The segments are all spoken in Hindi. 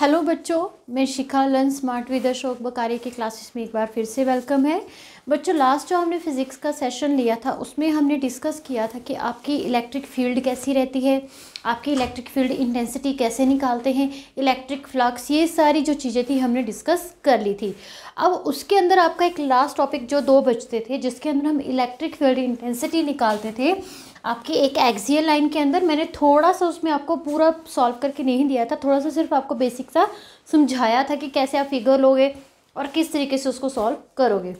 हेलो बच्चों मैं Shikha learn smart with Ashok Bakare की क्लासेस में एक बार फिर से वेलकम है बच्चों लास्ट जो हमने फिज़िक्स का सेशन लिया था उसमें हमने डिस्कस किया था कि आपकी इलेक्ट्रिक फील्ड कैसी रहती है आपकी इलेक्ट्रिक फील्ड इंटेंसिटी कैसे निकालते हैं इलेक्ट्रिक फ्लक्स ये सारी जो चीज़ें थी हमने डिस्कस कर ली थी अब उसके अंदर आपका एक लास्ट टॉपिक जो दो बचते थे जिसके अंदर हम इलेक्ट्रिक फील्ड इंटेंसिटी निकालते थे आपकी एक एक्सियल लाइन के अंदर मैंने थोड़ा सा उसमें आपको पूरा सॉल्व करके नहीं दिया था थोड़ा सा सिर्फ आपको बेसिक सा समझाया था कि कैसे आप फिगर लोगे और किस तरीके से उसको सॉल्व करोगे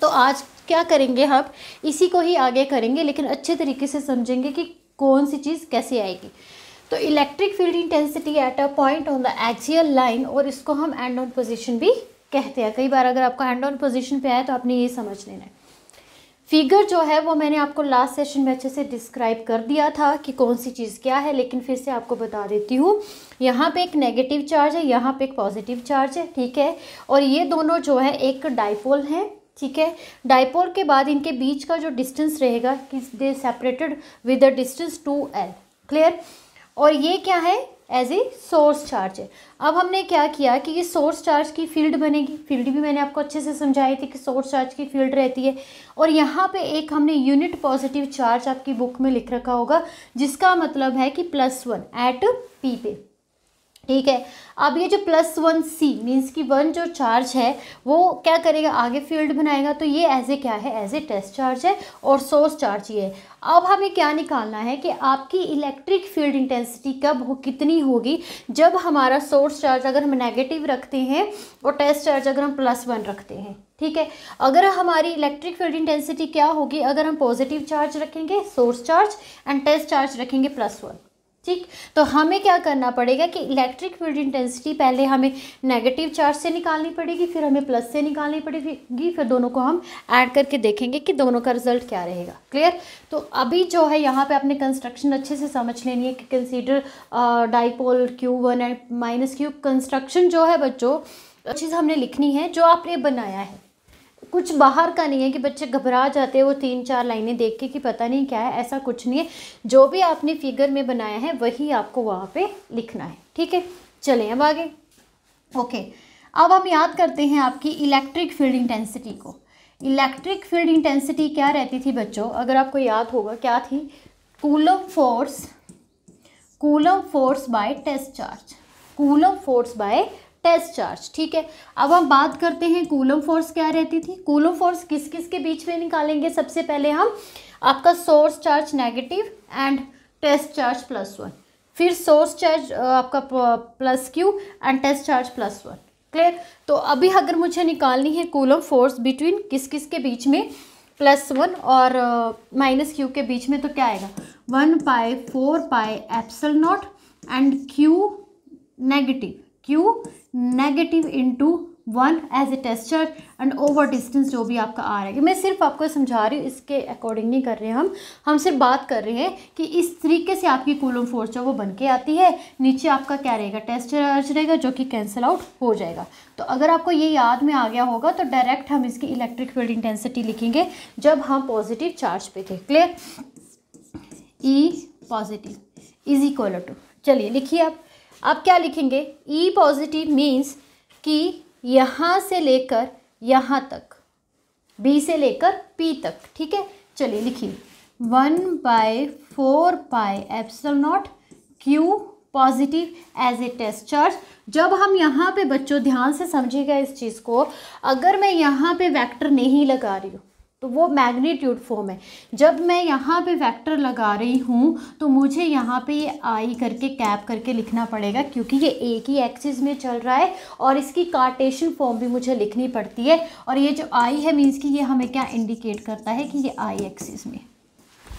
तो आज क्या करेंगे हम हाँ? इसी को ही आगे करेंगे लेकिन अच्छे तरीके से समझेंगे कि कौन सी चीज़ कैसे आएगी तो electric field intensity at a point on the axial line और इसको हम एंड ऑन पोजिशन भी कहते हैं कई बार अगर आपका एंड ऑन पोजिशन पर आए तो आपने ये समझ लेना है फिगर जो है वो मैंने आपको लास्ट सेशन में अच्छे से डिस्क्राइब कर दिया था कि कौन सी चीज़ क्या है लेकिन फिर से आपको बता देती हूँ यहाँ पे एक नेगेटिव चार्ज है यहाँ पे एक पॉजिटिव चार्ज है ठीक है और ये दोनों जो है एक डाइपोल हैं ठीक है डाइपोल के बाद इनके बीच का जो डिस्टेंस रहेगा कि they separated with the distance to L clear और ये क्या है एज ए सोर्स चार्ज है अब हमने क्या किया कि ये सोर्स चार्ज की फील्ड बनेगी फील्ड भी मैंने आपको अच्छे से समझाई थी कि सोर्स चार्ज की फील्ड रहती है और यहाँ पे एक हमने यूनिट पॉजिटिव चार्ज आपकी बुक में लिख रखा होगा जिसका मतलब है कि प्लस वन एट पी पे ठीक है अब ये जो प्लस वन सी मीन्स कि वन जो चार्ज है वो क्या करेगा आगे फील्ड बनाएगा तो ये एज ए क्या है एज ए टेस्ट चार्ज है और सोर्स चार्ज ये है अब हमें क्या निकालना है कि आपकी इलेक्ट्रिक फील्ड इंटेंसिटी कब हो कितनी होगी जब हमारा सोर्स चार्ज अगर हम नेगेटिव रखते हैं और टेस्ट चार्ज अगर हम प्लस वन रखते हैं ठीक है अगर हमारी इलेक्ट्रिक फील्ड इंटेंसिटी क्या होगी अगर हम पॉजिटिव चार्ज रखेंगे source charge and test charge रखेंगे प्लस वन ठीक तो हमें क्या करना पड़ेगा कि इलेक्ट्रिक फील्ड इंटेंसिटी पहले हमें नेगेटिव चार्ज से निकालनी पड़ेगी फिर हमें प्लस से निकालनी पड़ेगी फिर दोनों को हम ऐड करके देखेंगे कि दोनों का रिजल्ट क्या रहेगा क्लियर तो अभी जो है यहाँ पे आपने कंस्ट्रक्शन अच्छे से समझ लेनी है कि consider dipole Q one and minus Q construction जो है बच्चों चीज़ हमने लिखनी है जो आपने बनाया है कुछ बाहर का नहीं है कि बच्चे घबरा जाते हैं वो तीन चार लाइनें देख के कि पता नहीं क्या है ऐसा कुछ नहीं है जो भी आपने फिगर में बनाया है वही आपको वहाँ पे लिखना है ठीक है चलें अब आगे ओके अब हम याद करते हैं आपकी इलेक्ट्रिक फील्ड इंटेंसिटी को इलेक्ट्रिक फील्ड इंटेंसिटी क्या रहती थी बच्चों अगर आपको याद होगा क्या थी Coulomb force Coulomb force by test charge Coulomb force by test charge ठीक है अब हम बात करते हैं कूलम फोर्स क्या रहती थी कूलम फोर्स किस किस के बीच में निकालेंगे सबसे पहले हम आपका source charge negative and test charge plus one फिर सोर्स चार्ज आपका plus Q and test charge plus one clear तो अभी अगर मुझे निकालनी है कूलम फोर्स बिटवीन किस किस के बीच में प्लस वन और माइनस क्यू के बीच में तो क्या आएगा one pi four pi epsilon naught and Q negative Q negative into one as a tester and over distance जो भी आपका आ रहा है मैं सिर्फ आपको समझा रही हूँ इसके अकॉर्डिंग नहीं कर रहे हैं हम हम सिर्फ बात कर रहे हैं कि इस तरीके से आपकी कूलम फोर्स जो वो बन के आती है नीचे आपका क्या रहेगा टेस्टर अर्ज रहेगा जो कि कैंसिल आउट हो जाएगा तो अगर आपको ये याद में आ गया होगा तो डायरेक्ट हम इसकी इलेक्ट्रिक फील्ड इंटेंसिटी लिखेंगे जब हम पॉजिटिव चार्ज पे थे clear E positive is equal to चलिए लिखिए आप अब क्या लिखेंगे ई पॉजिटिव मीन्स कि यहाँ से लेकर यहाँ तक बी से लेकर पी तक ठीक है चलिए लिखिए one by four pi epsilon naught Q positive as a test charge जब हम यहाँ पे बच्चों ध्यान से समझेगा इस चीज़ को अगर मैं यहाँ पे वेक्टर नहीं लगा रही हूँ तो वो मैग्नीट्यूड फॉर्म है जब मैं यहाँ पे वेक्टर लगा रही हूँ तो मुझे यहाँ पे ये आई करके कैप करके लिखना पड़ेगा क्योंकि ये एक ही एक्सिस में चल रहा है और इसकी कार्टेशन फॉर्म भी मुझे लिखनी पड़ती है और ये जो आई है मीन्स कि ये हमें क्या इंडिकेट करता है कि ये आई एक्सिस में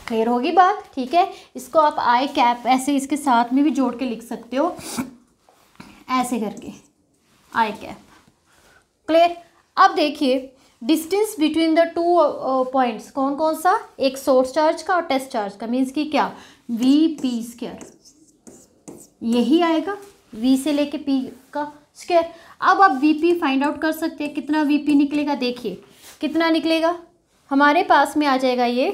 क्लियर होगी बात ठीक है इसको आप आई कैप ऐसे इसके साथ में भी जोड़ के लिख सकते हो ऐसे करके आई कैप क्लियर अब देखिए distance between the two points कौन कौन सा एक सोर्स चार्ज का और टेस्ट चार्ज का मीन्स कि क्या वी पी स्क्र यही आएगा वी से लेके पी का स्क्र अब आप वी पी फाइंड आउट कर सकते हैं कितना वी पी निकलेगा देखिए कितना निकलेगा हमारे पास में आ जाएगा ये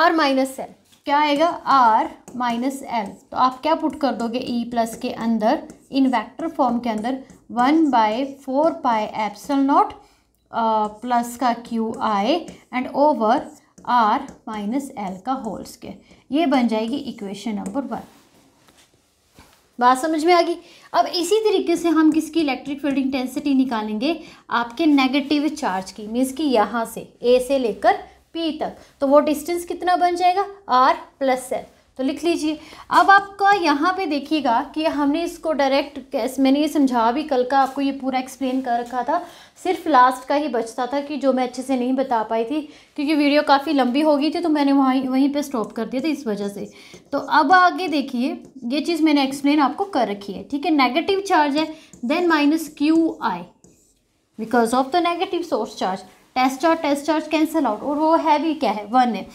आर माइनस एल क्या आएगा आर माइनस एल तो आप क्या पुट कर दोगे ई e प्लस के अंदर इन वैक्टर फॉर्म के अंदर one by four pi epsilon naught plus का Q I and over R minus L का होल स्केयर ये बन जाएगी इक्वेशन नंबर वन बात समझ में आ गई अब इसी तरीके से हम किसकी इलेक्ट्रिक फील्ड इंटेंसिटी निकालेंगे आपके नेगेटिव चार्ज की मीन्स की यहाँ से ए से लेकर पी तक तो वो डिस्टेंस कितना बन जाएगा आर प्लस एल तो लिख लीजिए अब आपका यहाँ पे देखिएगा कि हमने इसको डायरेक्ट कैस मैंने ये समझा भी कल का आपको ये पूरा एक्सप्लेन कर रखा था सिर्फ लास्ट का ही बचता था कि जो मैं अच्छे से नहीं बता पाई थी क्योंकि वीडियो काफ़ी लंबी हो गई थी तो मैंने वहाँ वहीं पे स्टॉप कर दिया था इस वजह से तो अब आगे देखिए ये चीज़ मैंने एक्सप्लेन आपको कर रखी है ठीक है नेगेटिव चार्ज है then minus Q I because of the negative source charge test charge test charge cancel out और वो है भी क्या है वन है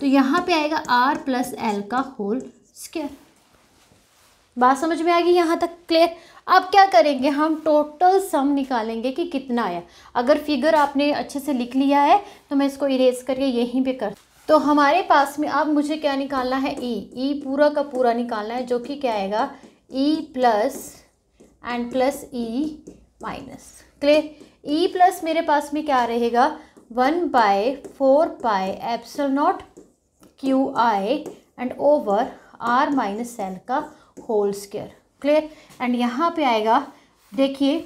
तो यहाँ पे आएगा आर प्लस एल का होल स्क्वायर बात समझ में आ गई यहाँ तक क्लियर अब क्या करेंगे हम टोटल सम निकालेंगे कि कितना आया अगर फिगर आपने अच्छे से लिख लिया है तो मैं इसको इरेज करके यहीं पे कर तो हमारे पास में अब मुझे क्या निकालना है ई e. ई e पूरा का पूरा निकालना है जो कि क्या आएगा E plus and plus E minus clear E plus मेरे पास में क्या रहेगा one by four pi epsilon naught Q I and over R minus L का होल स्क्वेयर क्लियर एंड यहाँ पे आएगा देखिए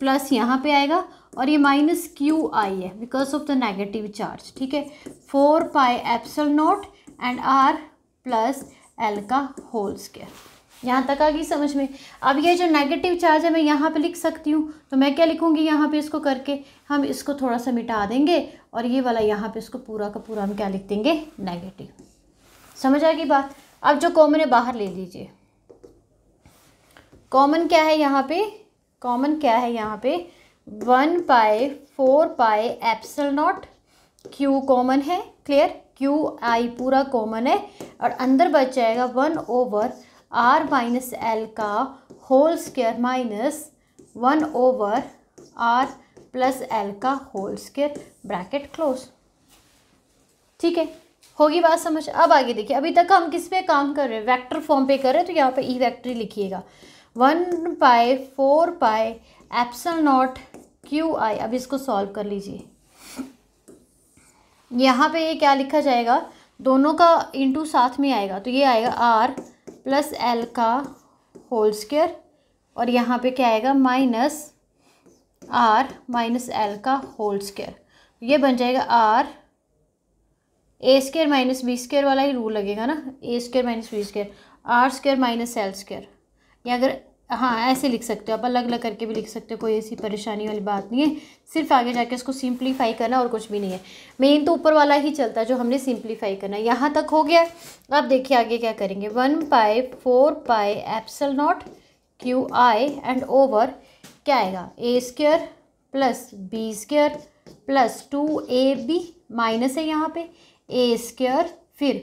प्लस यहाँ पे आएगा और ये माइनस क्यू आई है because of the negative charge ठीक है four pi epsilon naught and R plus L का होल स्क्वेयर यहाँ तक आ गई समझ में अब ये जो नेगेटिव चार्ज है मैं यहाँ पे लिख सकती हूँ तो मैं क्या लिखूँगी यहाँ पे इसको करके हम इसको थोड़ा सा मिटा देंगे और ये वाला यहाँ पे इसको पूरा का पूरा हम क्या लिख देंगे नेगेटिव समझ आएगी बात अब जो कॉमन है बाहर ले लीजिए कॉमन क्या है यहाँ पे कॉमन क्या है यहाँ पे one pi four pi epsilon naught Q common है क्लियर क्यू आई पूरा कॉमन है और अंदर बच जाएगा one over R minus L का whole square minus one over R plus L का होल स्केयर ब्रैकेट क्लोज ठीक है होगी बात समझ अब आगे देखिए अभी तक हम किस पे काम कर रहे हैं वेक्टर फॉर्म पे कर रहे हैं तो यहाँ पे ई e वेक्टर लिखिएगा one pi four pi epsilon naught Q आई अब इसको सॉल्व कर लीजिए यहाँ पे ये क्या लिखा जाएगा दोनों का इंटू साथ में आएगा तो ये आएगा आर प्लस एल का होल स्केयर और यहाँ पे क्या आएगा माइनस आर माइनस एल का होल स्केयर ये बन जाएगा or A square minus B square वाला ही रूल लगेगा ना A square minus B square R square minus L square या अगर हाँ ऐसे लिख सकते हो आप अलग अलग करके भी लिख सकते हो कोई ऐसी परेशानी वाली बात नहीं है सिर्फ आगे जाके इसको सिंप्लीफाई करना और कुछ भी नहीं है मेन तो ऊपर वाला ही चलता है जो हमने सिंप्लीफाई करना है यहाँ तक हो गया अब देखिए आगे क्या करेंगे one pi four pi epsilon naught Q I and over क्या आएगा A square plus B square plus two A B minus है यहाँ पे ए स्क्र फिर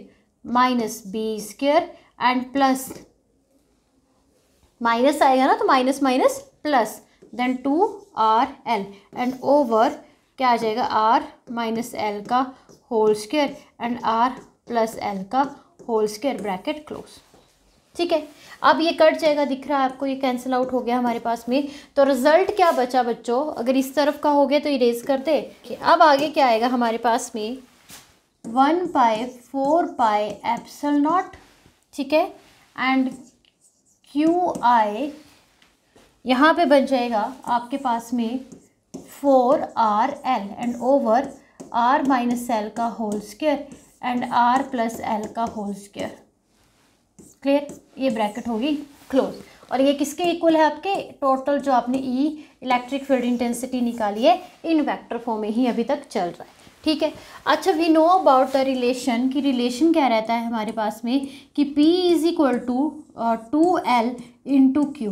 minus B square and plus minus आएगा ना तो minus minus plus then two R L and over क्या आ जाएगा आर माइनस एल का whole square and R plus L का होल स्क्र ब्रैकेट क्लोज ठीक है अब ये कट जाएगा दिख रहा है आपको ये कैंसिल आउट हो गया हमारे पास में तो रिजल्ट क्या बचा बच्चों अगर इस तरफ का हो गया तो इरेज कर दे अब आगे क्या आएगा हमारे पास में one pi four pi epsilon not ठीक है एंड क्यू आई यहाँ पे बन जाएगा आपके पास में four R L and over R minus L का whole square and R plus L का होल स्केयर क्लियर ये ब्रैकेट होगी क्लोज और ये किसके इक्वल है आपके टोटल जो आपने ई इलेक्ट्रिक फील्ड इंटेंसिटी निकाली है इन वैक्टर फॉर्म में ही अभी तक चल रहा है ठीक है अच्छा we know about the relation कि रिलेशन क्या रहता है हमारे पास में कि P is equal to two L into Q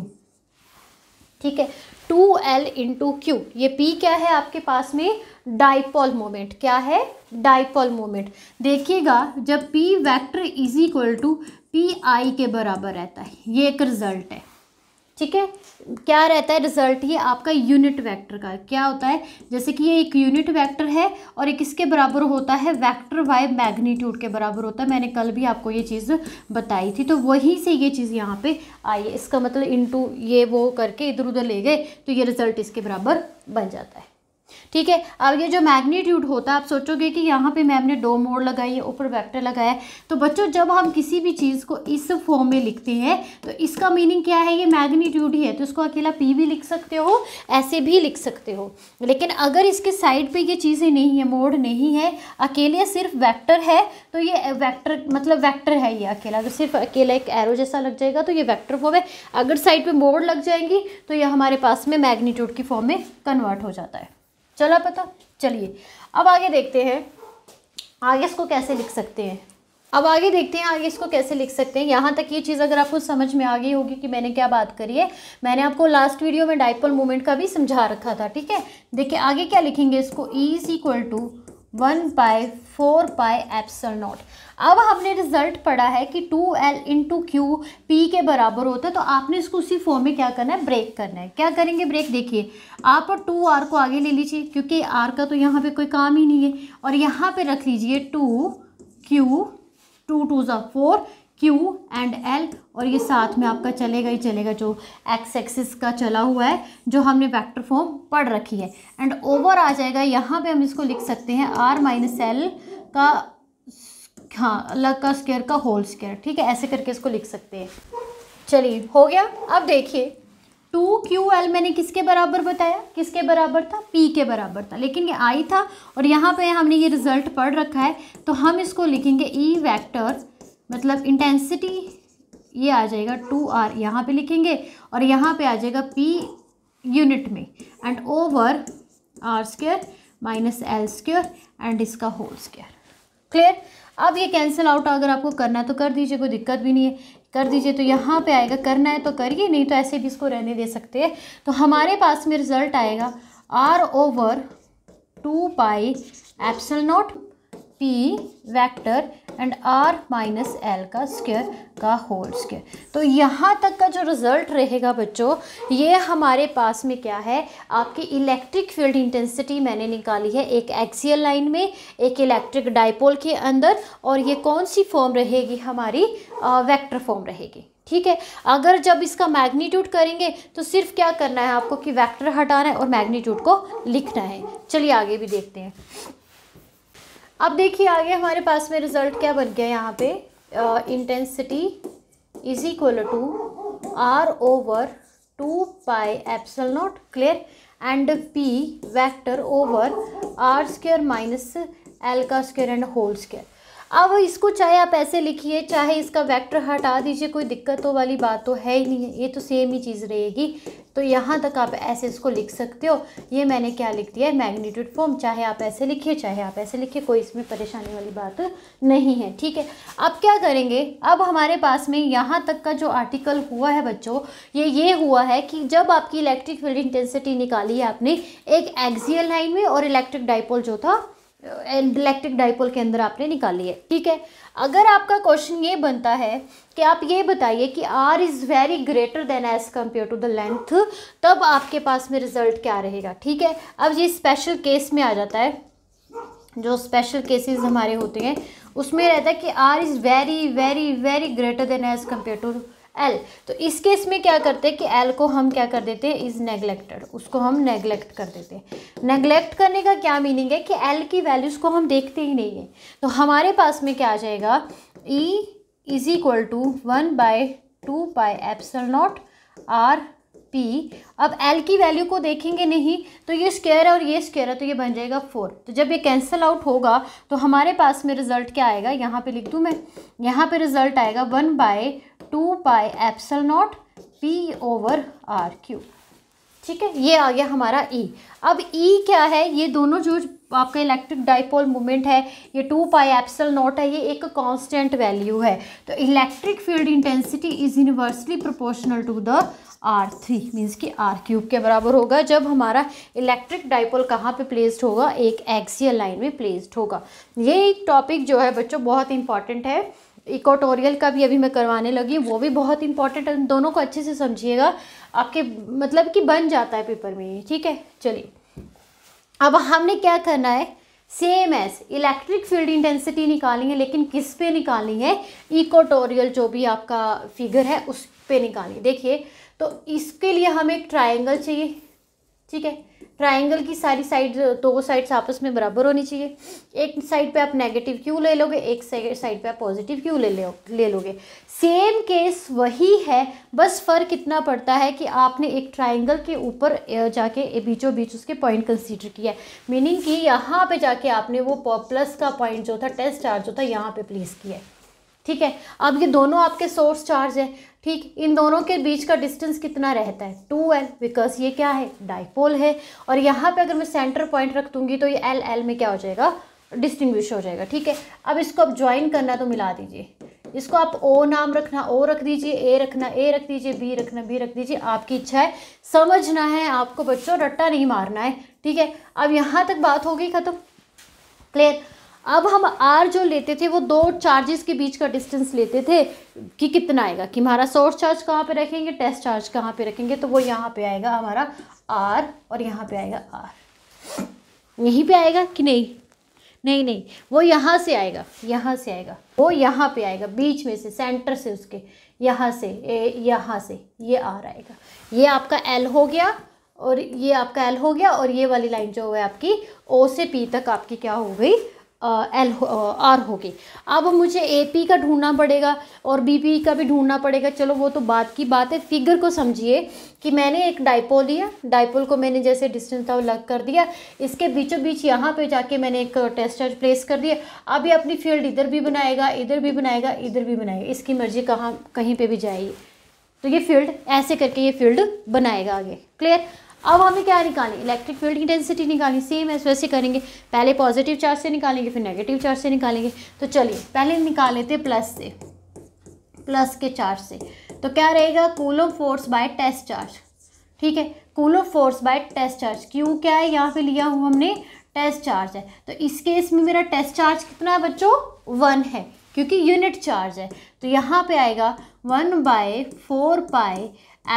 ठीक है टू एल इंटू क्यू ये P क्या है आपके पास में डाइपोल मोमेंट क्या है डाइपोल मोमेंट देखिएगा जब P vector is equal to P I के बराबर रहता है ये एक रिज़ल्ट है ठीक है क्या रहता है रिजल्ट ये आपका यूनिट वेक्टर का क्या होता है जैसे कि ये एक यूनिट वेक्टर है और एक इसके बराबर होता है वेक्टर वाई मैग्नीट्यूड के बराबर होता है मैंने कल भी आपको ये चीज़ बताई थी तो वहीं से ये चीज़ यहाँ पे आई है इसका मतलब इनटू ये वो करके इधर उधर ले गए तो ये रिजल्ट इसके बराबर बन जाता है ठीक है अब ये जो मैग्नीट्यूड होता है आप सोचोगे कि यहाँ पे मैम ने दो मोड़ लगाई है ऊपर वेक्टर लगाया है तो बच्चों जब हम किसी भी चीज़ को इस फॉर्म में लिखते हैं तो इसका मीनिंग क्या है ये मैग्नीट्यूड ही है तो इसको अकेला पी भी लिख सकते हो ऐसे भी लिख सकते हो लेकिन अगर इसके साइड पर ये चीज़ें नहीं है मोड़ नहीं है अकेले सिर्फ वैक्टर है तो ये वैक्टर मतलब वैक्टर है ये अकेला अगर सिर्फ अकेला एक एरो जैसा लग जाएगा तो ये वैक्टर फॉर्म है अगर साइड पर मोड़ लग जाएंगी तो ये हमारे पास में मैग्नीट्यूड की फॉर्म में कन्वर्ट हो जाता है चला पता चलिए अब आगे देखते हैं आगे इसको कैसे लिख सकते हैं अब आगे देखते हैं आगे इसको कैसे लिख सकते हैं यहाँ तक ये चीज़ अगर आपको समझ में आ गई होगी कि मैंने क्या बात करी है मैंने आपको लास्ट वीडियो में डाइपल मोमेंट का भी समझा रखा था ठीक है देखिए आगे क्या लिखेंगे इसको E is equal to one by four pi epsilon naught अब हमने रिजल्ट पढ़ा है कि two L into Q P के बराबर होता है तो आपने इसको उसी फॉर्म में क्या करना है ब्रेक करना है क्या करेंगे ब्रेक देखिए आप टू आर को आगे ले लीजिए क्योंकि आर का तो यहाँ पे कोई काम ही नहीं है और यहाँ पे रख लीजिए टू क्यू टू टू ज़ा फोर क्यू एंड एल और ये साथ में आपका चलेगा ही चलेगा जो एक्स एक्सिस का चला हुआ है जो हमने वैक्टर फॉर्म पढ़ रखी है एंड ओवर आ जाएगा यहाँ पर हम इसको लिख सकते हैं आर माइनस एल का हाँ अलग का स्केयर का होल स्केयर ठीक है ऐसे करके इसको लिख सकते हैं चलिए हो गया अब देखिए टू क्यू एल मैंने किसके बराबर बताया किसके बराबर था पी के बराबर था लेकिन ये आई था और यहाँ पे हमने ये रिजल्ट पढ़ रखा है तो हम इसको लिखेंगे ई e वैक्टर मतलब इंटेंसिटी ये आ जाएगा टू आर यहाँ पे लिखेंगे और यहाँ पे आ जाएगा पी यूनिट में and over R square minus L square and इसका होल स्क्र क्लियर अब ये कैंसिल आउट अगर आपको करना है तो कर दीजिए कोई दिक्कत भी नहीं है कर दीजिए तो यहाँ पे आएगा करना है तो करिए नहीं तो ऐसे भी इसको रहने दे सकते हैं तो हमारे पास में रिज़ल्ट आएगा R over two pi epsilon naught P vector and R minus L का स्क्वेयर का होल स्क्वेयर तो यहाँ तक का जो रिज़ल्ट रहेगा बच्चों ये हमारे पास में क्या है आपकी इलेक्ट्रिक फील्ड इंटेंसिटी मैंने निकाली है एक एक्सियल लाइन में एक इलेक्ट्रिक डाइपोल के अंदर और ये कौन सी फॉर्म रहेगी हमारी वैक्टर फॉर्म रहेगी ठीक है अगर जब इसका मैग्नीट्यूड करेंगे तो सिर्फ क्या करना है आपको कि वैक्टर हटाना है और मैग्नीट्यूड को लिखना है चलिए आगे भी देखते हैं अब देखिए आगे हमारे पास में रिजल्ट क्या बन गया यहाँ पे intensity is equal to R over two pi epsilon naught clear and P vector over R square minus L का स्क्र एंड होल स्क्र अब इसको चाहे आप ऐसे लिखिए चाहे इसका वेक्टर हटा दीजिए कोई दिक्कतों वाली बात तो है ही नहीं है ये तो सेम ही चीज़ रहेगी तो यहाँ तक आप ऐसे इसको लिख सकते हो ये मैंने क्या लिख दिया है मैग्नीट्यूड फॉर्म चाहे आप ऐसे लिखिए चाहे आप ऐसे लिखिए कोई इसमें परेशानी वाली बात नहीं है ठीक है अब क्या करेंगे अब हमारे पास में यहाँ तक का जो आर्टिकल हुआ है बच्चों ये ये हुआ है कि जब आपकी इलेक्ट्रिक फील्ड इंटेंसिटी निकाली है आपने एक एक्सियल लाइन में और इलेक्ट्रिक डाइपोल जो था इलेक्ट्रिक डाइपोल के अंदर आपने निकाली है ठीक है अगर आपका क्वेश्चन ये बनता है कि आप ये बताइए कि R is very greater than as compare to the length तब आपके पास में रिजल्ट क्या रहेगा ठीक है अब ये स्पेशल केस में आ जाता है जो स्पेशल केसेस हमारे होते हैं उसमें रहता है कि R is very very very greater than as compare to L तो इस केस में क्या करते हैं कि एल को हम क्या कर देते हैं इज़ नेग्लेक्टेड उसको हम नेग्लेक्ट कर देते हैं नेग्लेक्ट करने का क्या मीनिंग है कि एल की वैल्यूज़ को हम देखते ही नहीं है तो हमारे पास में क्या आ जाएगा E is equal to one by two by epsilon naught R P अब एल की वैल्यू को देखेंगे नहीं तो ये स्केयर है और ये स्केयर है तो ये बन जाएगा फोर तो जब ये कैंसिल आउट होगा तो हमारे पास में रिजल्ट क्या आएगा यहाँ पे लिख दूँ मैं यहाँ पे रिजल्ट आएगा one by two by epsilon naught P over R Q ठीक है ये आ गया हमारा ई e. अब ई e क्या है ये दोनों जो आपका इलेक्ट्रिक डाइपोल मूवमेंट है ये टू पाई एप्सल नॉट है ये एक कांस्टेंट वैल्यू है तो electric field intensity is universally proportional to the R three means कि आर क्यूब के बराबर होगा जब हमारा इलेक्ट्रिक डाइपोल कहाँ पे प्लेस्ड होगा एक एक्सियल लाइन में प्लेस्ड होगा ये एक टॉपिक जो है बच्चों बहुत इंपॉर्टेंट है इकोटोरियल का भी अभी मैं करवाने लगी वो भी बहुत इंपॉर्टेंट है दोनों को अच्छे से समझिएगा आपके मतलब कि बन जाता है पेपर में ठीक है चलिए अब हमने क्या करना है same as electric field intensity निकालनी है लेकिन किस पे निकालनी है इकोटोरियल जो भी आपका फिगर है उस पे निकालनी देखिए तो इसके लिए हमें एक ट्राइंगल चाहिए ठीक है ट्राइंगल की सारी साइड दो साइड्स आपस में बराबर होनी चाहिए एक साइड पे आप नेगेटिव क्यू ले लोगे एक साइड पे आप पॉजिटिव क्यू ले लो ले लोगे सेम केस वही है बस फ़र्क इतना पड़ता है कि आपने एक ट्राइंगल के ऊपर जाके बीचों बीच उसके पॉइंट कंसीडर किया है मीनिंग कि यहाँ पे जाके आपने वो प्लस का पॉइंट जो था टेस्ट चार्ज जो था यहाँ पे प्लेस किया है ठीक है अब ये दोनों आपके सोर्स चार्ज है ठीक इन दोनों के बीच का डिस्टेंस कितना रहता है टू एल बिकॉज ये क्या है डाइपोल है और यहाँ पे अगर मैं सेंटर पॉइंट रख दूंगी तो ये एल एल में क्या हो जाएगा डिस्टिंग्विश हो जाएगा ठीक है अब इसको आप ज्वाइन करना तो मिला दीजिए इसको आप ओ नाम रखना ओ रख दीजिए ए रखना ए रख दीजिए बी रखना बी रख दीजिए आपकी इच्छा है समझना है आपको बच्चों रट्टा नहीं मारना है ठीक है अब यहाँ तक बात होगी खत्म क्लियर अब हम आर जो लेते थे वो दो चार्जेस के बीच का डिस्टेंस लेते थे कि कितना आएगा कि हमारा सोर्स चार्ज कहाँ पे रखेंगे टेस्ट चार्ज कहाँ पे रखेंगे तो वो यहाँ पे आएगा हमारा आर और यहाँ पे आएगा आर यहीं पे आएगा कि नहीं नहीं नहीं वो यहाँ से आएगा यहाँ से आएगा वो यहाँ पे आएगा बीच में से सेंटर से उसके यहाँ से ए, यहाँ से ये आर आएगा ये आपका एल हो गया और ये आपका एल हो गया और ये वाली लाइन जो है आपकी ओ से पी तक आपकी क्या हो गई एल हो, आर होगी अब मुझे ए पी का ढूंढना पड़ेगा और बी पी का भी ढूंढना पड़ेगा चलो वो तो बात की बात है फिगर को समझिए कि मैंने एक डाइपोल लिया डाइपोल को मैंने जैसे डिस्टेंस था लग कर दिया इसके बीचों बीच यहाँ पे जाके मैंने एक टेस्ट प्लेस कर दिया अब ये अपनी फील्ड इधर भी बनाएगा इधर भी बनाएगा इधर भी बनाएगा इसकी मर्जी कहाँ कहीं पर भी जाएगी तो ये फील्ड ऐसे करके ये फील्ड बनाएगा आगे क्लियर अब हमें क्या निकाली इलेक्ट्रिक फील्ड की डेंसिटी निकाली सेम एस वैसे करेंगे पहले पॉजिटिव चार्ज से निकालेंगे फिर नेगेटिव चार्ज से निकालेंगे तो चलिए पहले निकाल लेते प्लस से प्लस के चार्ज से तो क्या रहेगा coulomb force by test charge ठीक है coulomb force by test charge क्यों क्या है यहाँ पे लिया हुआ हमने टेस्ट चार्ज है तो इस केस में मेरा टेस्ट चार्ज कितना है बच्चों वन है क्योंकि यूनिट चार्ज है तो यहाँ पे आएगा one by four pi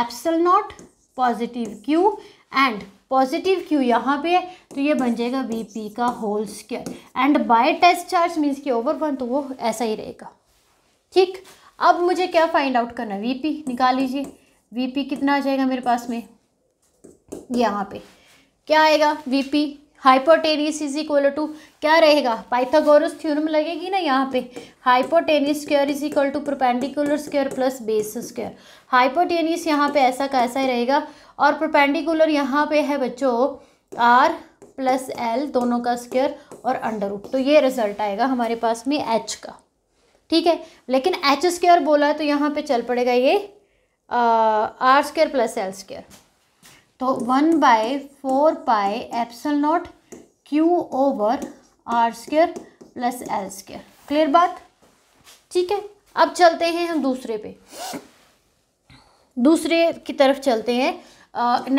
epsilon naught positive Q and positive Q यहाँ पे है तो ये बन जाएगा वी पी का whole square and by test charge means कि ओवर वन तो वो ऐसा ही रहेगा ठीक अब मुझे क्या फाइंड आउट करना है वी पी निकाल लीजिए वी पी कितना आ जाएगा मेरे पास में यहाँ पे क्या आएगा V P hypotenuse is equal to क्या रहेगा पाइथागोरस थ्योरम लगेगी ना यहाँ पे hypotenuse square is equal to perpendicular square plus base square hypotenuse यहाँ पे ऐसा का ऐसा ही रहेगा और प्रोपेंडिकुलर यहाँ पे है बच्चों आर प्लस एल दोनों का स्क्वायर और अंडर रूट तो ये रिजल्ट आएगा हमारे पास में एच का ठीक है लेकिन एच स्क्वायर बोला है तो यहाँ पे चल पड़ेगा ये R square plus L square तो one by four pi epsilon naught Q over R square plus L square clear बात ठीक है अब चलते हैं हम दूसरे पे दूसरे की तरफ चलते हैं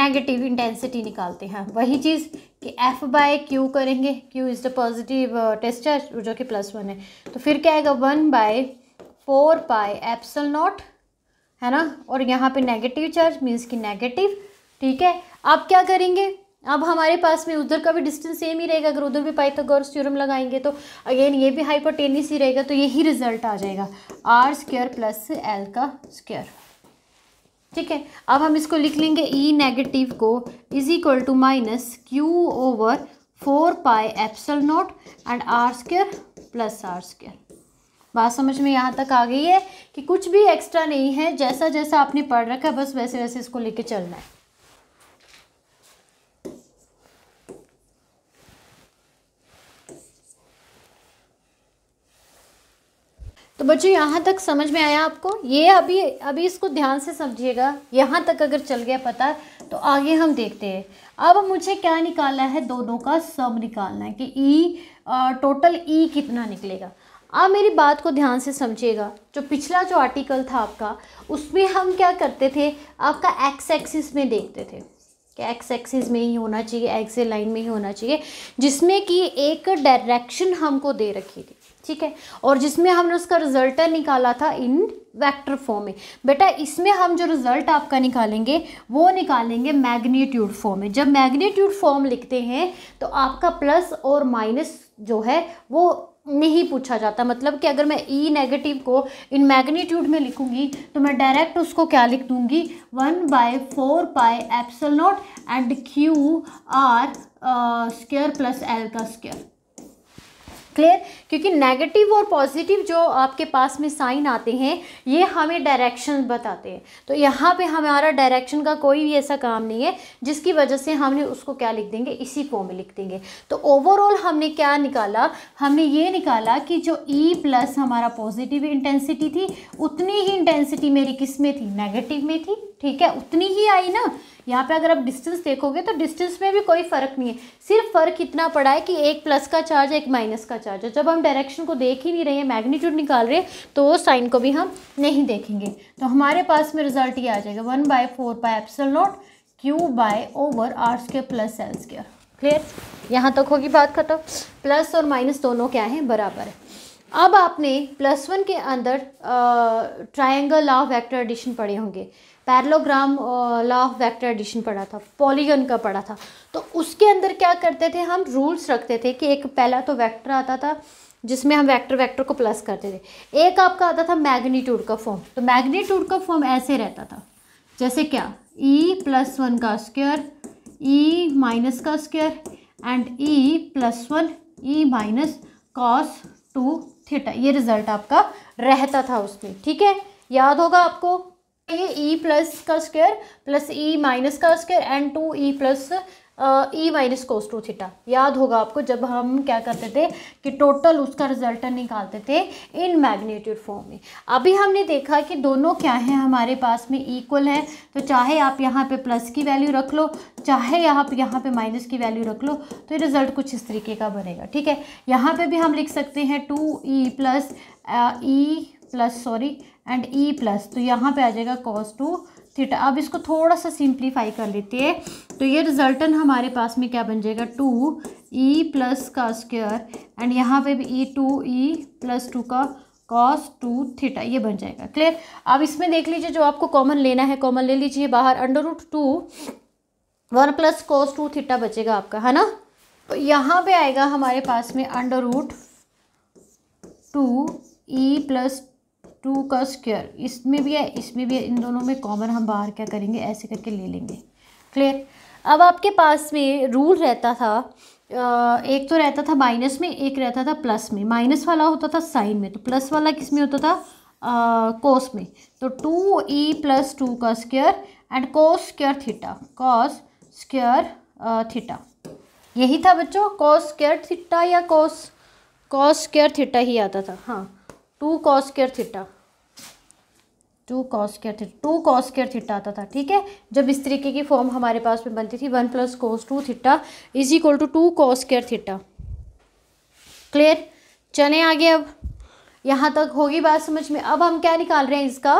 नेगेटिव इंटेंसिटी निकालते हैं वही चीज़ कि एफ बाय क्यू करेंगे Q is the positive test charge जो कि प्लस वन है तो फिर क्या आएगा one by four pi epsilon not है ना और यहाँ पे नेगेटिव चार्ज मीन्स कि नेगेटिव ठीक है अब क्या करेंगे अब हमारे पास में उधर का भी डिस्टेंस सेम ही रहेगा अगर उधर भी पाइथागोरस थ्योरम लगाएंगे तो अगेन ये भी हाइपोटेनिस ही रहेगा तो यही रिजल्ट आ जाएगा आर स्क्र प्लस एल का स्क्र ठीक है अब हम इसको लिख लेंगे ई e नेगेटिव को is equal to minus Q over four pi epsilon naught and R square plus R square बात समझ में यहाँ तक आ गई है कि कुछ भी एक्स्ट्रा नहीं है जैसा जैसा आपने पढ़ रखा है बस वैसे वैसे इसको लेके चलना है तो बच्चों यहाँ तक समझ में आया आपको ये अभी अभी इसको ध्यान से समझिएगा यहाँ तक अगर चल गया पता तो आगे हम देखते हैं अब मुझे क्या निकालना है दोनों का सब निकालना है कि ई टोटल ई कितना निकलेगा अब मेरी बात को ध्यान से समझिएगा जो पिछला जो आर्टिकल था आपका उसमें हम क्या करते थे आपका एक्स एक्सिस में देखते थे कि एक्स एक्सिस में ही होना चाहिए एक्स लाइन में ही होना चाहिए जिसमें कि एक डायरेक्शन हमको दे रखी थी ठीक है और जिसमें हमने उसका रिजल्ट निकाला था इन वेक्टर फॉर्म में बेटा इसमें हम जो रिजल्ट आपका निकालेंगे वो निकालेंगे मैग्नीट्यूड फॉर्म में जब मैग्नीट्यूड फॉर्म लिखते हैं तो आपका प्लस और माइनस जो है वो नहीं पूछा जाता मतलब कि अगर मैं ई e नेगेटिव को इन मैग्नीट्यूड में लिखूंगी तो मैं डायरेक्ट उसको क्या लिख दूंगी one by four pi epsilon naught and Q R square plus L का स्केयर क्लियर क्योंकि नेगेटिव और पॉजिटिव जो आपके पास में साइन आते हैं ये हमें डायरेक्शन बताते हैं तो यहाँ पे हमारा डायरेक्शन का कोई भी ऐसा काम नहीं है जिसकी वजह से हमने उसको क्या लिख देंगे इसी फॉर्म में लिख देंगे तो ओवरऑल हमने क्या निकाला हमने ये निकाला कि जो ई e प्लस हमारा पॉजिटिव इंटेंसिटी थी उतनी ही इंटेंसिटी मेरी किस में थी नेगेटिव में थी ठीक है उतनी ही आई ना यहाँ पे अगर आप डिस्टेंस देखोगे तो डिस्टेंस में भी कोई फ़र्क नहीं है सिर्फ फ़र्क इतना पड़ा है कि एक प्लस का चार्ज है एक माइनस का चार्ज है जब हम डायरेक्शन को देख ही नहीं रहे हैं मैग्नीट्यूड निकाल रहे हैं तो साइन को भी हम नहीं देखेंगे तो हमारे पास में रिजल्ट ये आ जाएगा one by four by epsilon naught Q by over R square plus L square clear यहाँ तक होगी बात खत्म प्लस और माइनस दोनों क्या हैं बराबर है अब आपने प्लस वन के अंदर ट्राइंगल ऑफ वैक्टर एडिशन पढ़े होंगे parallelogram law of vector addition पढ़ा था पॉलीगन का पढ़ा था तो उसके अंदर क्या करते थे हम रूल्स रखते थे कि एक पहला तो वेक्टर आता था जिसमें हम वेक्टर वेक्टर को प्लस करते थे एक आपका आता था मैग्नीट्यूड का फॉर्म तो मैग्नीट्यूड का फॉर्म ऐसे रहता था जैसे क्या ई प्लस वन का स्क्वायर ई माइनस का square and E plus one E minus cos two theta ये रिजल्ट आपका रहता था उसमें ठीक है याद होगा आपको ये ई प्लस का स्क्वायर प्लस ई माइनस का square and two E plus E minus cos two theta याद होगा आपको जब हम क्या करते थे कि टोटल उसका रिजल्ट निकालते थे इन मैग्नीट्यूड फॉर्म में अभी हमने देखा कि दोनों क्या हैं हमारे पास में इक्वल हैं तो चाहे आप यहाँ पे प्लस की वैल्यू रख लो चाहे आप यहाँ पे माइनस की वैल्यू रख लो तो ये रिज़ल्ट कुछ इस तरीके का बनेगा ठीक है यहाँ पर भी हम लिख सकते हैं two E plus E plus sorry and E plus तो यहाँ पे आ जाएगा कॉस टू थीटा अब इसको थोड़ा सा सिंप्लीफाई कर लेते हैं तो ये रिजल्टन हमारे पास में क्या बन जाएगा टू ई प्लस का स्क्वायर एंड यहाँ पे भी E two E plus two का कॉस टू थीटा ये बन जाएगा क्लियर अब इसमें देख लीजिए जो आपको कॉमन लेना है कॉमन ले लीजिए बाहर under root two one plus cos two theta बचेगा आपका है ना तो यहाँ पे आएगा हमारे पास में under root two E plus two का स्क्वायर इसमें भी है इसमें भी है इन दोनों में कॉमन हम बाहर क्या करेंगे ऐसे करके ले लेंगे क्लियर अब आपके पास में रूल रहता था एक तो रहता था माइनस में एक रहता था प्लस में माइनस वाला होता था साइन में तो प्लस वाला किस में होता था कोस में तो टू ई प्लस टू का square and cos square theta cos square theta यही था बच्चों कॉस स्क्वायर थीटा या कॉस कॉस स्क्वायर थीटा ही आता था हाँ two cos square theta two cos square theta two cos square theta आता था ठीक है जब इस तरीके की फॉर्म हमारे पास में बनती थी one plus cos two theta is equal to two cos square theta clear चले आगे अब यहाँ तक होगी बात समझ में अब हम क्या निकाल रहे हैं इसका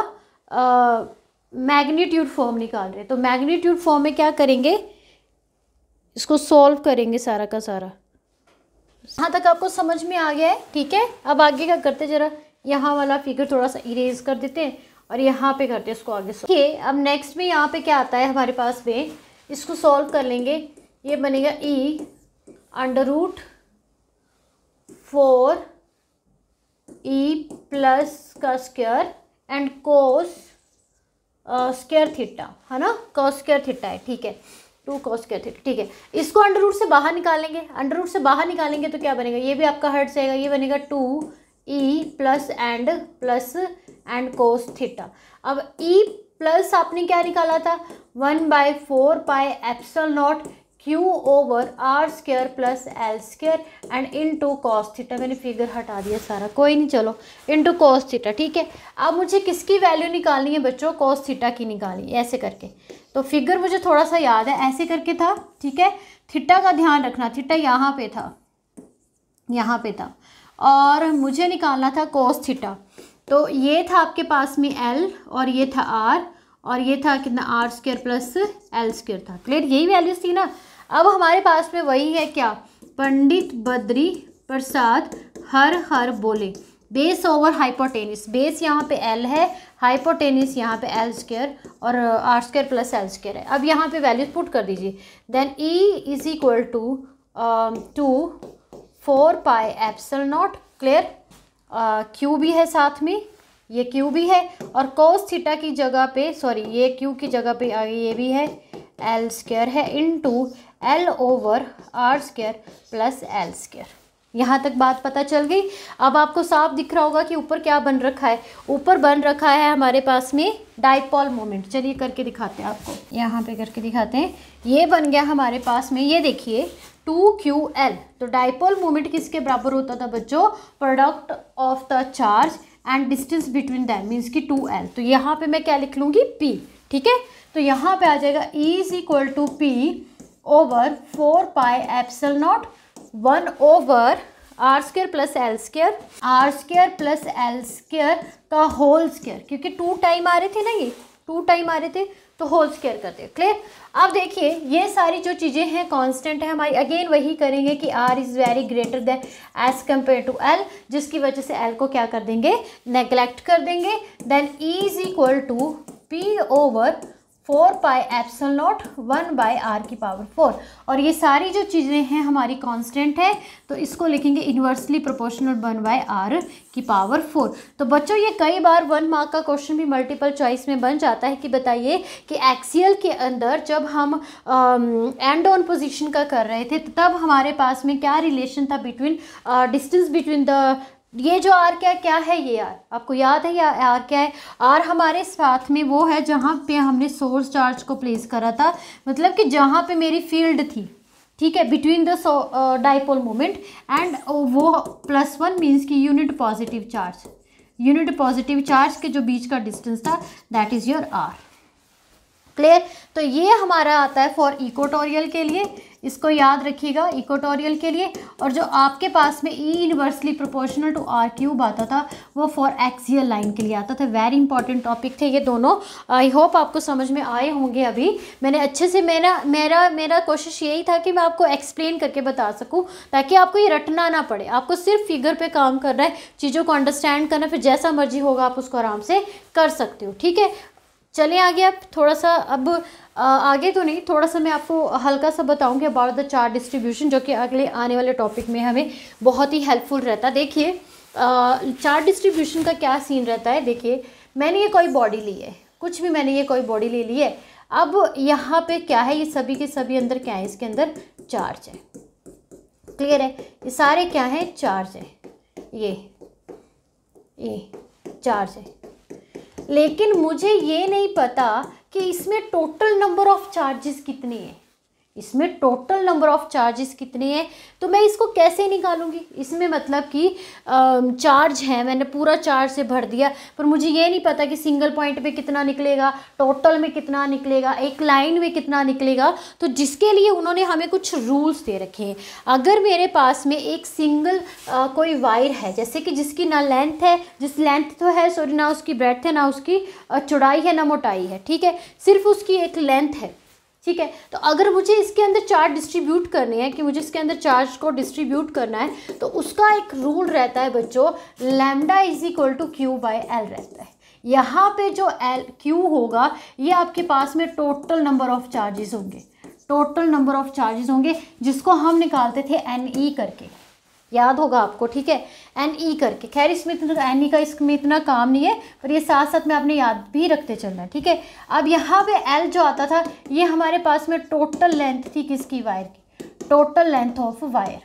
मैग्नीट्यूड uh, फॉर्म निकाल रहे हैं तो मैग्नीट्यूड फॉर्म में क्या करेंगे इसको सॉल्व करेंगे सारा का सारा यहाँ तक आपको समझ में आ गया है ठीक है अब आगे क्या करते ज़रा यहाँ वाला फिगर थोड़ा सा इरेज कर देते हैं और यहाँ पे करते हैं इसको आगे देखिए अब नेक्स्ट में यहाँ पे क्या आता है हमारे पास में इसको सॉल्व कर लेंगे ये बनेगा E under root four E plus का square and cos square theta है ना कॉस स्क्वायर थीटा है ठीक है टू कॉस स्क्वायर थीटा ठीक है इसको अंडर रूट से बाहर निकालेंगे अंडर रूट से बाहर निकालेंगे तो क्या बनेगा ये भी आपका हट जाएगा ये बनेगा two E plus and plus and cos theta अब ई e प्लस आपने क्या निकाला था one by four pi epsilon naught Q over R square plus L square and into cos theta मैंने फिगर हटा दिया सारा कोई नहीं चलो इन टू कॉस थीटा ठीक है अब मुझे किसकी वैल्यू निकालनी है बच्चों कॉस थीटा की निकालनी है ऐसे करके तो फिगर मुझे थोड़ा सा याद है ऐसे करके था ठीक है थीटा का ध्यान रखना थीटा यहाँ पे था यहाँ पे था और मुझे निकालना था कोस थीटा तो ये था आपके पास में एल और ये था आर और ये था कितना R square plus L square था क्लियर यही वैल्यूज थी ना अब हमारे पास में वही है क्या पंडित बद्री प्रसाद हर हर बोले बेस ओवर हाइपोटेनिस बेस यहाँ पे एल है हाइपोटेनिस यहाँ पे एल स्क्र और R square plus L square है अब यहाँ पे वैल्यूज पुट कर दीजिए then E is equal to two four pi epsilon naught clear Q भी है साथ में ये क्यू भी है और कोस थीटा की जगह पे सॉरी ये क्यू की जगह पे आगे ये भी है एल स्क्र है into L over R square plus L square यहाँ तक बात पता चल गई अब आपको साफ दिख रहा होगा कि ऊपर क्या बन रखा है ऊपर बन रखा है हमारे पास में डाइपॉल मोमेंट चलिए करके दिखाते हैं आपको यहाँ पे करके दिखाते हैं ये बन गया हमारे पास में ये देखिए टू क्यू एल तो डाइपोल मोमेंट किसके बराबर होता था बच्चों product of the charge and distance between them means की टू एल तो यहाँ पे मैं क्या लिख लूँगी पी ठीक है तो यहाँ पे आ जाएगा E is equal to P over four pi epsilon naught one over R square plus L square R square plus L square का होल स्केयर क्योंकि टू टाइम आ रहे थे ना ये टू टाइम आ रहे थे तो होल स्केयर करते दे क्लियर अब देखिए ये सारी जो चीज़ें हैं कांस्टेंट है हमारी अगेन वही करेंगे कि R is very greater than as compare to L जिसकी वजह से एल को क्या कर देंगे नेग्लेक्ट कर देंगे then E is equal to P over four pi epsilon naught one by R की पावर फोर और ये सारी जो चीज़ें हैं हमारी कांस्टेंट है तो इसको लिखेंगे inversely proportional one by R की पावर फोर तो बच्चों ये कई बार वन मार्क का क्वेश्चन भी मल्टीपल चॉइस में बन जाता है कि बताइए कि एक्सियल के अंदर जब हम एंड ऑन पोजिशन का कर रहे थे तब हमारे पास में क्या रिलेशन था बिटवीन डिस्टेंस बिटवीन द ये जो आर क्या क्या है ये आर आपको याद है या आर क्या है आर हमारे साथ में वो है जहाँ पे हमने सोर्स चार्ज को प्लेस करा था मतलब कि जहाँ पे मेरी फील्ड थी ठीक है between the dipole moment and वो प्लस वन मीन्स की unit positive charge unit positive charge के जो बीच का डिस्टेंस था that is your R clear तो ये हमारा आता है फॉर इक्वेटोरियल के लिए इसको याद रखिएगा इक्वेटोरियल के लिए और जो आपके पास में E inversely proportional to R cube आता था वो फॉर एक्सियल लाइन के लिए आता था वेरी इंपॉर्टेंट टॉपिक थे ये दोनों आई होप आपको समझ में आए होंगे अभी मैंने अच्छे से मेरा मेरा मेरा कोशिश यही था कि मैं आपको एक्सप्लेन करके बता सकूँ ताकि आपको ये रटना ना पड़े आपको सिर्फ फिगर पर काम करना है चीज़ों को अंडरस्टैंड करना फिर जैसा मर्जी होगा आप उसको आराम से कर सकते हो ठीक है चले आगे अब थोड़ा सा अब आगे तो नहीं थोड़ा सा मैं आपको हल्का सा बताऊंगी अबाउट द चार डिस्ट्रीब्यूशन जो कि अगले आने वाले टॉपिक में हमें बहुत ही हेल्पफुल रहता है देखिए चार डिस्ट्रीब्यूशन का क्या सीन रहता है देखिए मैंने ये कोई बॉडी ली है कुछ भी मैंने ये कोई बॉडी ले ली है अब यहाँ पे क्या है ये सभी के सभी अंदर क्या है इसके अंदर चार्ज है क्लियर है ये सारे क्या है चार्ज है ये ये चार्ज है लेकिन मुझे ये नहीं पता कि इसमें टोटल नंबर ऑफ चार्जेस कितने हैं इसमें टोटल नंबर ऑफ़ चार्जेस कितने हैं तो मैं इसको कैसे निकालूंगी इसमें मतलब कि चार्ज है मैंने पूरा चार्ज से भर दिया पर मुझे ये नहीं पता कि सिंगल पॉइंट पे कितना निकलेगा टोटल में कितना निकलेगा एक लाइन में कितना निकलेगा तो जिसके लिए उन्होंने हमें कुछ रूल्स दे रखे हैं अगर मेरे पास में एक सिंगल आ, कोई वायर है जैसे कि जिसकी ना लेंथ है जिस लेंथ तो है सॉरी ना उसकी ब्रेथ है ना उसकी चौड़ाई है ना मोटाई है ठीक है सिर्फ उसकी एक लेंथ है ठीक है तो अगर मुझे इसके अंदर चार्ज डिस्ट्रीब्यूट करने हैं कि मुझे इसके अंदर चार्ज को डिस्ट्रीब्यूट करना है तो उसका एक रूल रहता है बच्चों lambda is equal to Q by L रहता है यहाँ पे जो एल क्यू होगा ये आपके पास में टोटल नंबर ऑफ चार्जेस होंगे टोटल नंबर ऑफ चार्जेस होंगे जिसको हम निकालते थे एन ई e करके याद होगा आपको ठीक है एन ई e करके खैर इसमें इतना एन ई e का इसमें इतना काम नहीं है पर ये साथ साथ में आपने याद भी रखते चलना है ठीक है अब यहाँ पे एल जो आता था ये हमारे पास में टोटल लेंथ थी किसकी वायर की total length of wire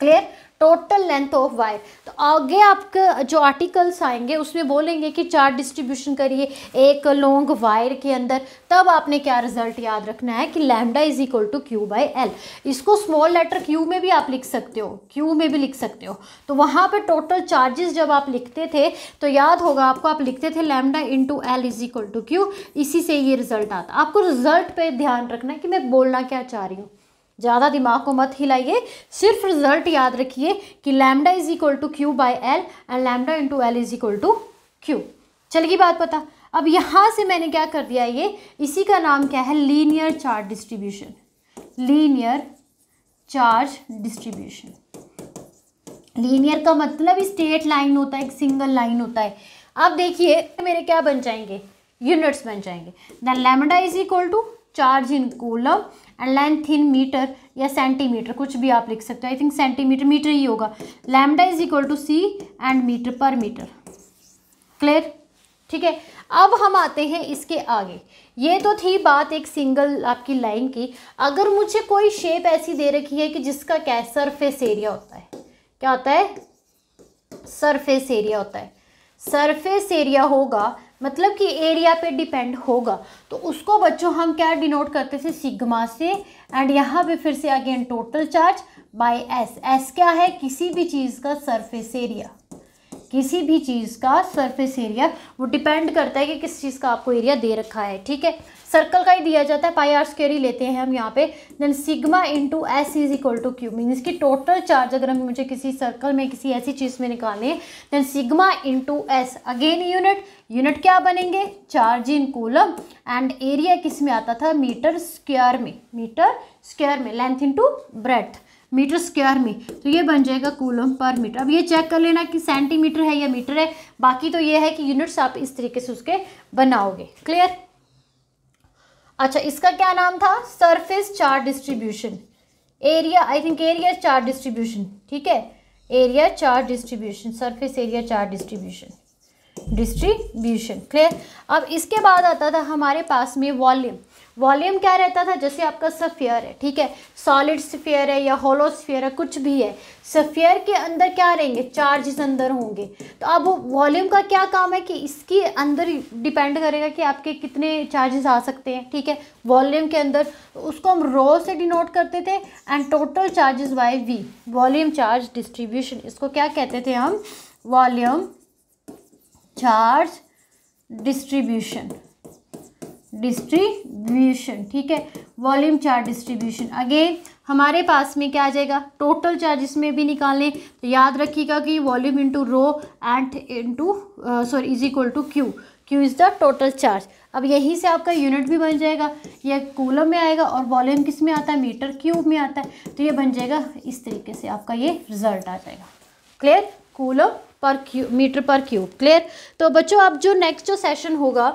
clear total length of wire तो आगे आपके जो आर्टिकल्स आएंगे उसमें बोलेंगे कि चार डिस्ट्रीब्यूशन करिए एक लॉन्ग वायर के अंदर तब आपने क्या रिजल्ट याद रखना है कि lambda is equal to Q by L इसको स्मॉल लेटर क्यू में भी आप लिख सकते हो क्यू में भी लिख सकते हो तो वहाँ पर टोटल चार्जेस जब आप लिखते थे तो याद होगा आपको आप लिखते थे lambda two L is equal to Q इसी से ये रिजल्ट आता आपको रिजल्ट पर ध्यान रखना है कि मैं बोलना क्या चाह रही हूँ ज़्यादा दिमाग को मत हिलाइए सिर्फ रिजल्ट याद रखिए कि lambda is equal to Q by L and lambda into L is equal to Q चलेगी बात पता अब यहाँ से मैंने क्या कर दिया ये इसी का नाम क्या है linear charge distribution linear charge distribution linear का मतलब स्टेट लाइन होता है एक सिंगल लाइन होता है अब देखिए मेरे क्या बन जाएंगे यूनिट्स बन जाएंगे the lambda is equal to charge in coulomb and length in metre या सेंटीमीटर कुछ भी आप लिख सकते हो आई थिंक सेंटीमीटर मीटर ही होगा lambda is equal to C and metre पर मीटर क्लियर ठीक है अब हम आते हैं इसके आगे ये तो थी बात एक सिंगल आपकी लाइन की अगर मुझे कोई शेप ऐसी दे रखी है कि जिसका क्या सरफेस एरिया होता है क्या होता है सरफेस एरिया होता है सरफेस एरिया होगा मतलब कि एरिया पे डिपेंड होगा तो उसको बच्चों हम क्या डिनोट करते थे सिग्मा से एंड यहाँ पे फिर से again total charge by S S क्या है किसी भी चीज़ का सरफेस एरिया किसी भी चीज़ का सरफेस एरिया वो डिपेंड करता है कि किस चीज़ का आपको एरिया दे रखा है ठीक है सर्कल का ही दिया जाता है पाई आर स्क्र ही लेते हैं हम यहाँ पे then sigma into S is equal to Q mean इसकी टोटल चार्ज अगर हम मुझे किसी सर्कल में किसी ऐसी चीज़ में निकालनी then sigma into S again unit unit क्या बनेंगे charge in coulomb and area किस में आता था मीटर स्क्वायर में मीटर स्क्वायर में length into breadth metre square में तो ये बन जाएगा कूलम पर मीटर अब ये चेक कर लेना कि सेंटीमीटर है या मीटर है बाकी तो ये है कि यूनिट्स आप इस तरीके से उसके बनाओगे क्लियर अच्छा इसका क्या नाम था surface charge distribution area I think area charge distribution ठीक है area charge distribution surface area charge distribution distribution clear अब इसके बाद आता था हमारे पास में वॉल्यूम वॉल्यूम क्या रहता था जैसे आपका सफियर है ठीक है सॉलिड सफियर है या होलो है कुछ भी है सफियर के अंदर क्या रहेंगे चार्जेस अंदर होंगे तो अब वॉल्यूम का क्या काम है कि इसके अंदर डिपेंड करेगा कि आपके कितने चार्जेस आ सकते हैं ठीक है वॉल्यूम के अंदर उसको हम रो से डिनोट करते थे and total charges by V volume charge distribution इसको क्या कहते थे हम वॉल्यूम चार्ज डिस्ट्रीब्यूशन डिस्ट्रीब्यूशन ठीक है वॉल्यूम चार्ज डिस्ट्रीब्यूशन अगेन हमारे पास में क्या आ जाएगा टोटल चार्जेस में भी निकाल लें तो याद रखिएगा कि volume into rho and into sorry is equal to Q Q is the total charge अब यहीं से आपका यूनिट भी बन जाएगा ये कूलम में आएगा और वॉल्यूम किस में आता है मीटर क्यूब में आता है तो ये बन जाएगा इस तरीके से आपका ये रिजल्ट आ जाएगा क्लियर कूलम पर क्यू मीटर पर क्यूब क्लियर तो बच्चों अब जो नेक्स्ट जो सेशन होगा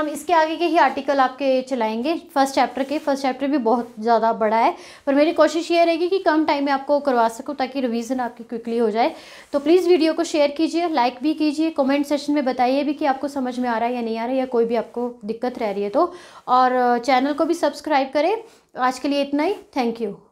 हम इसके आगे के ही आर्टिकल आपके चलाएंगे फर्स्ट चैप्टर के फर्स्ट चैप्टर भी बहुत ज़्यादा बड़ा है पर मेरी कोशिश ये रहेगी कि कम टाइम में आपको करवा सकूँ ताकि रिविज़न आपकी क्विकली हो जाए तो प्लीज़ वीडियो को शेयर कीजिए लाइक भी कीजिए कॉमेंट सेशन में बताइए भी कि आपको समझ में आ रहा है या नहीं आ रहा है या कोई भी आपको दिक्कत रह रही है तो और चैनल uh, को भी सब्सक्राइब करें आज के लिए इतना ही थैंक यू